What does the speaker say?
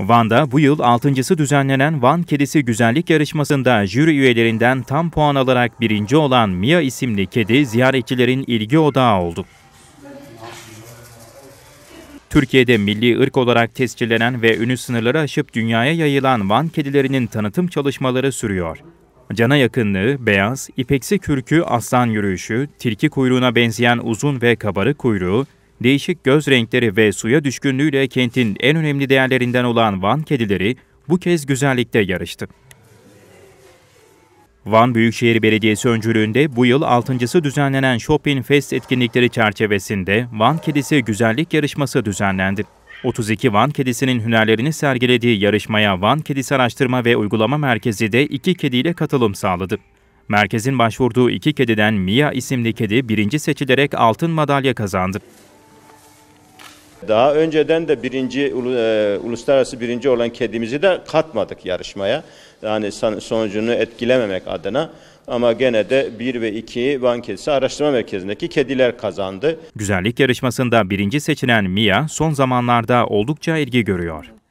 Van'da bu yıl 6.sı düzenlenen Van Kedisi Güzellik Yarışması'nda jüri üyelerinden tam puan alarak birinci olan Mia isimli kedi ziyaretçilerin ilgi odağı oldu. Türkiye'de milli ırk olarak tescillenen ve ünü sınırları aşıp dünyaya yayılan Van kedilerinin tanıtım çalışmaları sürüyor. Cana yakınlığı, beyaz, ipeksi kürkü aslan yürüyüşü, tilki kuyruğuna benzeyen uzun ve kabarık kuyruğu, Değişik göz renkleri ve suya düşkünlüğüyle kentin en önemli değerlerinden olan Van kedileri bu kez güzellikte yarıştı. Van Büyükşehir Belediyesi öncülüğünde bu yıl 6.sı düzenlenen Shopping Fest etkinlikleri çerçevesinde Van Kedisi Güzellik Yarışması düzenlendi. 32 Van kedisinin hünerlerini sergilediği yarışmaya Van Kedisi Araştırma ve Uygulama Merkezi de iki kediyle katılım sağladı. Merkezin başvurduğu iki kediden Mia isimli kedi birinci seçilerek altın madalya kazandı. Daha önceden de birinci e, uluslararası birinci olan kedimizi de katmadık yarışmaya. Yani sonucunu etkilememek adına ama gene de 1 ve 2 Van Kedisi Araştırma Merkezi'ndeki kediler kazandı. Güzellik yarışmasında birinci seçilen Mia son zamanlarda oldukça ilgi görüyor.